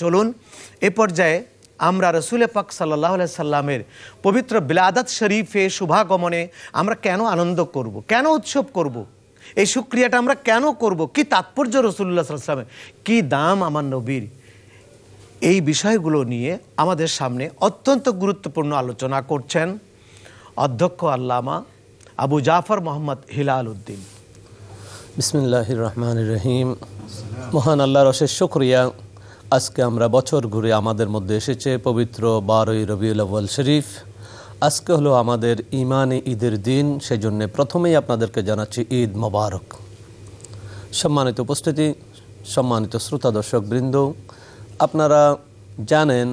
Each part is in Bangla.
চলুন এ পর্যায়ে আমরা রসুল পাক সাল্লাহ সাল্লামের পবিত্র বিলাদাত শরীফে শুভাগমনে আমরা কেন আনন্দ করব। কেন উৎসব করব। এই সুক্রিয়াটা আমরা কেন করব। কি তাৎপর্য রসুল্লাহ সাল্লামের কি দাম আমার নবীর এই বিষয়গুলো নিয়ে আমাদের সামনে অত্যন্ত গুরুত্বপূর্ণ আলোচনা করছেন অধ্যক্ষ আল্লামা আবু জাফর মোহাম্মদ হিলাল উদ্দিন বিসমিল্লাহ রহমান রহিম মহান আল্লাহর অশেষ শুক্রিয়া আজকে আমরা বছর ঘুরে আমাদের মধ্যে এসেছে পবিত্র বারোই রবিউল আব্বাল শরীফ আজকে হলো আমাদের ইমানে ঈদের দিন সেজন্য প্রথমেই আপনাদেরকে জানাচ্ছি ঈদ মোবারক সম্মানিত উপস্থিতি সম্মানিত শ্রোতা দর্শক বৃন্দ আপনারা জানেন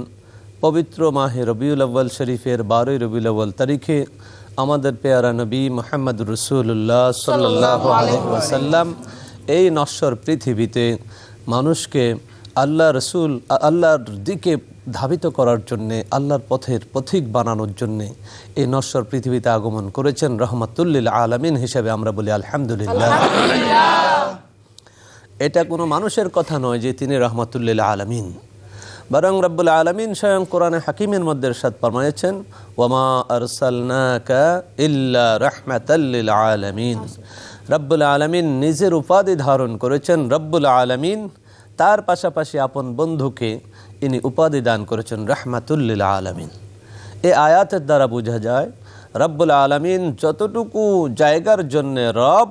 পবিত্র মাহে রবিউল আব্বাল শরীফের বারোই রবিউল আব্বাল তারিখে আমাদের পেয়ারা নবী মোহাম্মদ রসুল্লাহ সাল্লাহ আলহ্লাম এই নশ্বর পৃথিবীতে মানুষকে আল্লাহ রসুল আল্লাহর দিকে ধাবিত করার জন্যে আল্লাহর পথের পথিক বানানোর জন্যে এই নশ্বর পৃথিবীতে আগমন করেছেন রহমতুল্লিল আলমিন হিসেবে আমরা বলি আলহামদুলিল্লাহ এটা কোনো মানুষের কথা নয় যে তিনি রহমতুল্লিল আলমিন বরং রব্বুল আলমিন স্বয়ং কোরআনে হাকিমের মধ্যে সাদ ফরমাইছেন ওমা আরসালনাকা ইল্লা রহমাতাল্লিল আলমিন রব্বুল আলমিন নিজের উপাধি ধারণ করেছেন রব্বুল আলমিন তার পাশাপাশি আপন বন্ধুকে ইনি উপাধি দান করেছেন রহমাতুল্লিল আলমিন এ আয়াতের দ্বারা বোঝা যায় রব্বুল আলমিন যতটুকু জায়গার জন্যে রব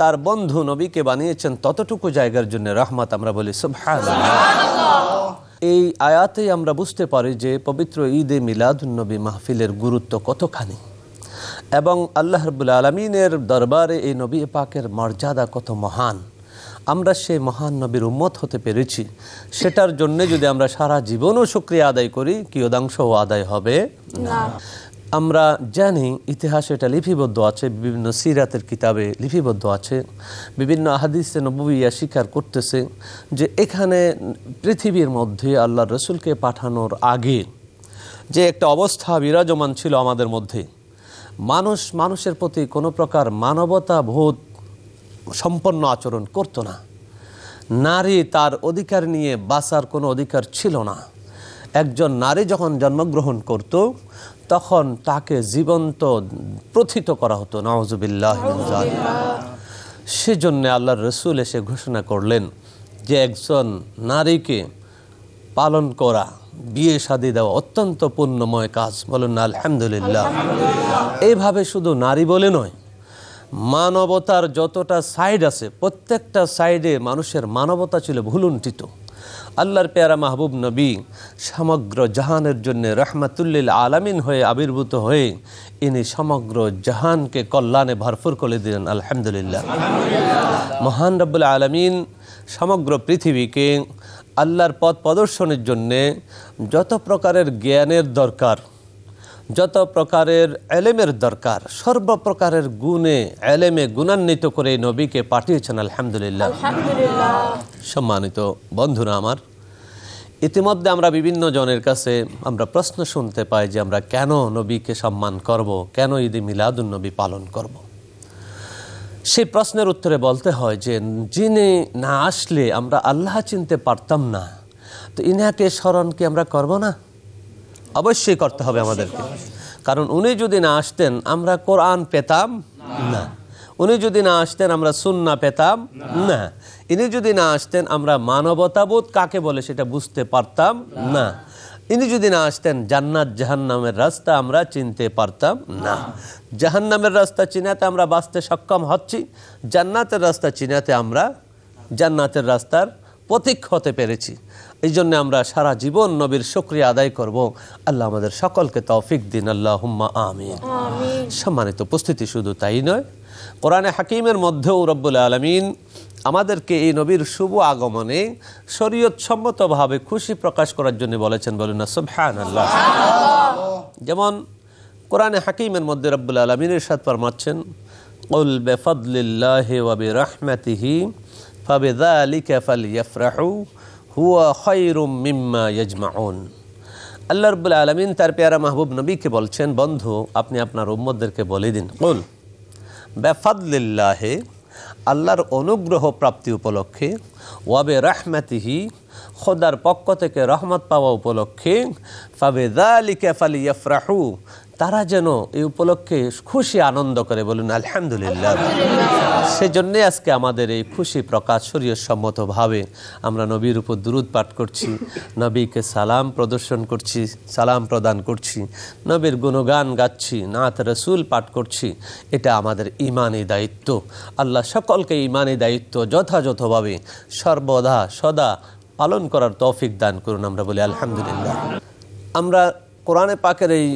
তার বন্ধু নবীকে বানিয়েছেন ততটুকু জায়গার জন্য রহমত আমরা বলি সুবহান এই আয়াতেই আমরা বুঝতে পারি যে পবিত্র ঈদে মিলাদুন্নবী মাহফিলের গুরুত্ব কতখানি এবং আল্লাহ রবুল আলমিনের দরবারে এই নবী পাকের মর্যাদা কত মহান আমরা সেই মহান নবীর উম্মত হতে পেরেছি সেটার জন্য যদি আমরা সারা জীবনও সক্রিয় আদায় করি কিয়দাংশও আদায় হবে আমরা জানি ইতিহাসে এটা লিপিবদ্ধ আছে বিভিন্ন সিরাতের কিতাবে লিপিবদ্ধ আছে বিভিন্ন আহাদিসে নবুইয়া স্বীকার করতেছে যে এখানে পৃথিবীর মধ্যে আল্লাহ রসুলকে পাঠানোর আগে যে একটা অবস্থা বিরাজমান ছিল আমাদের মধ্যে মানুষ মানুষের প্রতি কোনো প্রকার মানবতা বোধ সম্পন্ন আচরণ করতো না নারী তার অধিকার নিয়ে বাঁচার কোনো অধিকার ছিল না একজন নারী যখন জন্মগ্রহণ করত তখন তাকে জীবন্ত প্রথিত করা হতো নওয়াজবিল্লাহ সেজন্য আল্লাহ রসুল এসে ঘোষণা করলেন যে একজন নারীকে পালন করা বিয়ে শাদি দেওয়া অত্যন্ত পুণ্যময় কাজ বলেন আলহামদুলিল্লাহ এইভাবে শুধু নারী বলে নয় মানবতার যতটা সাইড আছে প্রত্যেকটা সাইডে মানুষের মানবতা ছিল ভুলুণ্ঠিত আল্লাহর পেয়ারা মাহবুব নবী সমগ্র জাহানের জন্য রহমাতুল্লিল আলামিন হয়ে আবির্ভূত হয়ে ইনি সমগ্র জাহানকে কল্যাণে ভরপুর করে দিলেন আলহামদুলিল্লাহ মহান রব্বুল আলমিন সমগ্র পৃথিবীকে আল্লাহর পথ প্রদর্শনের জন্যে যত প্রকারের জ্ঞানের দরকার যত প্রকারের এলেমের দরকার সর্বপ্রকারের গুণে এলেমে গুণান্বিত করে এই নবীকে পাঠিয়েছেন আলহামদুলিল্লাহ সম্মানিত বন্ধুরা আমার ইতিমধ্যে আমরা বিভিন্ন জনের কাছে আমরা প্রশ্ন শুনতে পাই যে আমরা কেন নবীকে সম্মান করব কেন ঈদে মিলাদুলনবী পালন করব। সেই প্রশ্নের উত্তরে বলতে হয় যে যিনি না আসলে আমরা আল্লাহ চিনতে পারতাম না তো ইনাকে স্মরণ কি আমরা করব না অবশ্যই করতে হবে আমাদেরকে কারণ উনি যদি না আসতেন আমরা কোরআন পেতাম না উনি যদি না আসতেন আমরা সুন্না পেতাম না ইনি যদি না আসতেন আমরা মানবতাবোধ কাকে বলে সেটা বুঝতে পারতাম না ইনি যদি না আসতেন জান্নাত জাহান্নামের রাস্তা আমরা চিনতে পারতাম না জাহান্নামের রাস্তা চিনাতে আমরা বাঁচতে সক্ষম হচ্ছি জান্নাতের রাস্তা চিনাতে আমরা জান্নাতের রাস্তার প্রতীক হতে পেরেছি এই জন্য আমরা সারা জীবন নবীর শুক্রিয়া আদায় করব আল্লাহ আমাদের সকলকে তৌফিক দিন আল্লাহ হুম্মা আমিন সম্মানিত উপস্থিতি শুধু তাই নয় কোরআনে হাকিমের মধ্যেও রব্বুল আলমিন আমাদেরকে এই নবীর শুভ আগমনে শরীয়ত সম্মতভাবে খুশি প্রকাশ করার জন্য বলেছেন বলেন হ্যাঁ আল্লাহ যেমন কোরআনে হাকিমের মধ্যে রব্বুল আলমিনের সাথে পারমাচ্ছেন قل بفضل الله আল্লাহরুল মিম্মা আল্লাহ রবুল আলমিন তার পেয়ারা মাহবুব নবীকে বলছেন বন্ধু আপনি আপনার উম্মদদেরকে বলে দিন বল বেফাদলিল্লাহে আল্লাহর অনুগ্রহ প্রাপ্তি উপলক্ষে ওয়াবে রাহমাতিহি খোদার পক্ষ থেকে রহমত পাওয়া উপলক্ষে ফাবেদালিকা ফালিয়াফরাহু তারা যেন এই উপলক্ষে খুশি আনন্দ করে বলুন আলহামদুলিল্লাহ সেজন্যে আজকে আমাদের এই খুশি প্রকাশ শরীয় সম্মতভাবে আমরা নবীর উপর দুরুদ পাঠ করছি নবীকে সালাম প্রদর্শন করছি সালাম প্রদান করছি নবীর গুণগান গাচ্ছি নাথ রসুল পাঠ করছি এটা আমাদের ইমানি দায়িত্ব আল্লাহ সকলকে ইমানি দায়িত্ব যথাযথভাবে সর্বদা সদা পালন করার তৌফিক দান করুন আমরা বলি আলহামদুলিল্লাহ আমরা কোরআনে পাকের এই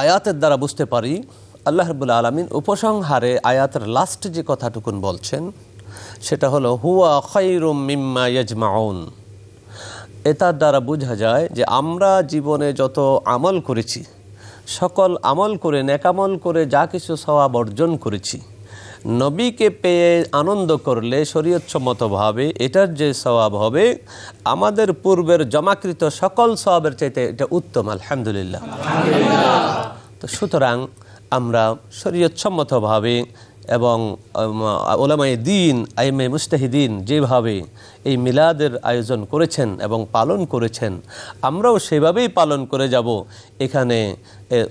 আয়াতের দ্বারা বুঝতে পারি আল্লাহ রবুল আলমিন উপসংহারে আয়াতের লাস্ট যে কথাটুকুন বলছেন সেটা হলো হুয়া খৈরুম মিম্মা ইয়াজমাউন এটার দ্বারা বোঝা যায় যে আমরা জীবনে যত আমল করেছি সকল আমল করে নেকামল করে যা কিছু সবাব অর্জন করেছি নবীকে পেয়ে আনন্দ করলে ভাবে এটার যে স্বভাব হবে আমাদের পূর্বের জমাকৃত সকল স্বভাবের চাইতে এটা উত্তম আলহামদুলিল্লাহ তো সুতরাং আমরা শরীয়ৎসম্মতভাবে এবং ওলামাই দিন আইমে মুস্তাহিদিন যেভাবে এই মিলাদের আয়োজন করেছেন এবং পালন করেছেন আমরাও সেভাবেই পালন করে যাব এখানে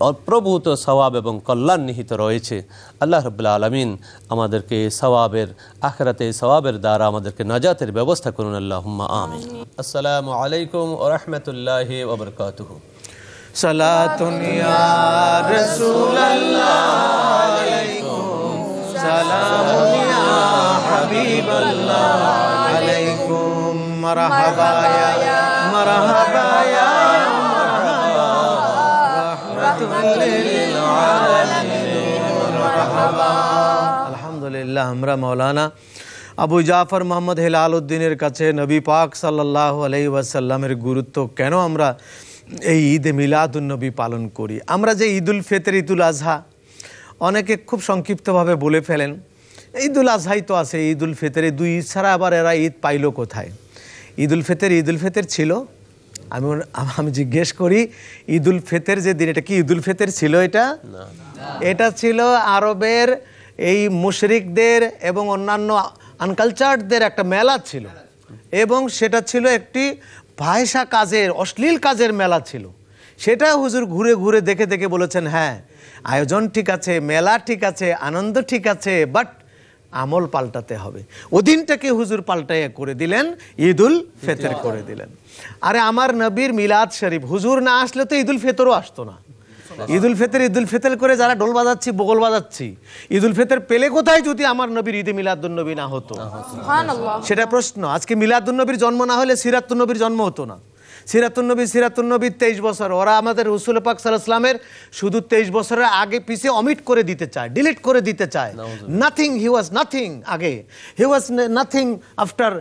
অপ্রভূত সওয়াব এবং কল্যাণ নিহিত রয়েছে আল্লাহ রবুল্লা আলমিন আমাদেরকে সওয়াবের আখরাতে সওয়াবের দ্বারা আমাদেরকে নাজাতের ব্যবস্থা করুন আল্লাহ আমিন আসসালামু আলাইকুম ওরহমতুল্লাহ ওবরকাত সালাতুনিয়া রসুল আলহামদুলিল্লাহ عليكم مرحبا يا مرحبا يا رحمة للعالمين مرحبا الحمد لله আমরা মৌলানা আবু জাফর মোহাম্মদ হেলাল উদ্দিনের কাছে নবী পাক সাল্লাহ আলহি ওয়াসাল্লামের গুরুত্ব কেন আমরা এই ঈদে মিলাদুলনবী পালন করি আমরা যে ঈদুল ফেতের ঈদুল আজহা অনেকে খুব সংক্ষিপ্তভাবে বলে ফেলেন ঈদুল আজহাই তো আছে ঈদুল ফিতরে দুই ঈদ ছাড়া আবার এরা ঈদ পাইল কোথায় ঈদুল ফিতর ঈদুল ফিতর ছিল আমি আমি জিজ্ঞেস করি ঈদুল ফিতর যে দিন এটা কি ঈদুল ফিতর ছিল এটা এটা ছিল আরবের এই মুশরিকদের এবং অন্যান্য আনকালচারদের একটা মেলা ছিল এবং সেটা ছিল একটি ভাষা কাজের অশ্লীল কাজের মেলা ছিল সেটা হুজুর ঘুরে ঘুরে দেখে দেখে বলেছেন হ্যাঁ আয়োজন ঠিক আছে মেলা ঠিক আছে আনন্দ ঠিক আছে বাট আমল পাল্টাতে হবে ওদিনটাকে হুজুর পাল্টাইয়া করে দিলেন ঈদুল ফেতের করে দিলেন আরে আমার নবীর মিলাদ শরীফ হুজুর না আসলে তো ঈদুল ফেতরও আসতো না ঈদুল ফেতের ঈদুল ফেতের করে যারা ডোল বাজাচ্ছি বগল বাজাচ্ছি ঈদুল ফেতের পেলে কোথায় যদি আমার নবীর ঈদে মিলাদুন্নবী না হতো সেটা প্রশ্ন আজকে মিলাদুন্নবীর জন্ম না হলে সিরাতুন্নবীর জন্ম হতো না সিরাতুন্নবী সিরাতুন্নবী তেইশ বছর ওরা আমাদের রসুল পাক সাল্লাহামের শুধু তেইশ বছরের আগে পিছিয়ে অমিট করে দিতে চায় ডিলিট করে দিতে চায় নাথিং হি ওয়াজ নাথিং আগে হি ওয়াজ নাথিং আফটার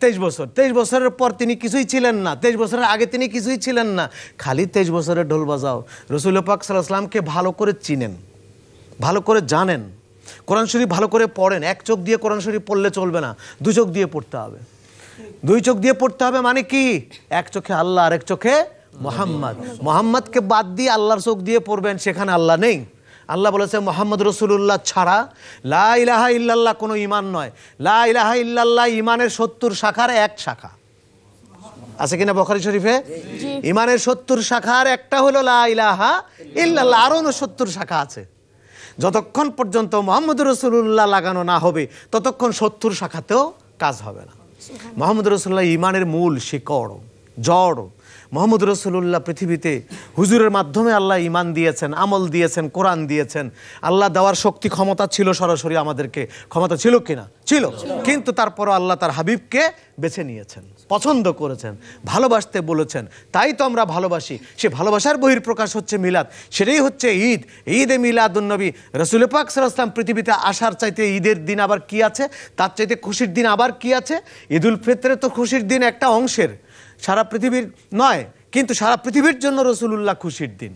তেইশ বছর তেইশ বছরের পর তিনি কিছুই ছিলেন না তেইশ বছরের আগে তিনি কিছুই ছিলেন না খালি তেইশ বছরের ঢোল বাজাও রসুল পাক সাল্লাহামকে ভালো করে চিনেন ভালো করে জানেন কোরআন শরীফ ভালো করে পড়েন এক চোখ দিয়ে কোরআন শরীফ পড়লে চলবে না দু চোখ দিয়ে পড়তে হবে দুই চোখ দিয়ে পড়তে হবে মানে কি এক চোখে আল্লাহ আর এক চোখে মোহাম্মদ মোহাম্মদকে বাদ দিয়ে আল্লাহর চোখ দিয়ে পড়বেন সেখানে আল্লাহ নেই আল্লাহ বলেছে মোহাম্মদ রসুল্লাহ ছাড়া লাহা ইলাহা ইল্লাল্লাহ কোনো ইমান নয় লা ইলাহা ইল্লাল্লাহ ইমানের সত্তর শাখার এক শাখা আছে কিনা বখারি শরীফে ইমানের সত্তর শাখার একটা হলো লাহা ইলাহা ইল্লাল্লাহ আরও সত্তর শাখা আছে যতক্ষণ পর্যন্ত মোহাম্মদ রসুল্লাহ লাগানো না হবে ততক্ষণ সত্তর শাখাতেও কাজ হবে না ମହମ୍ମଦ ରସୁଲ୍ଲା ଇମାନର ମୂଲ ସେ କ'ଣ মোহাম্মদ রসুল্লাহ পৃথিবীতে হুজুরের মাধ্যমে আল্লাহ ইমান দিয়েছেন আমল দিয়েছেন কোরআন দিয়েছেন আল্লাহ দেওয়ার শক্তি ক্ষমতা ছিল সরাসরি আমাদেরকে ক্ষমতা ছিল কিনা ছিল কিন্তু তারপরও আল্লাহ তার হাবিবকে বেছে নিয়েছেন পছন্দ করেছেন ভালোবাসতে বলেছেন তাই তো আমরা ভালোবাসি সে ভালোবাসার বহির প্রকাশ হচ্ছে মিলাদ সেটাই হচ্ছে ঈদ ঈদ এ উন্নবী রসুল পাক সালাম পৃথিবীতে আসার চাইতে ঈদের দিন আবার কি আছে তার চাইতে খুশির দিন আবার কি আছে ঈদুল ফিতরে তো খুশির দিন একটা অংশের সারা পৃথিবীর নয় কিন্তু সারা পৃথিবীর জন্য রসুলুল্লাহ খুশির দিন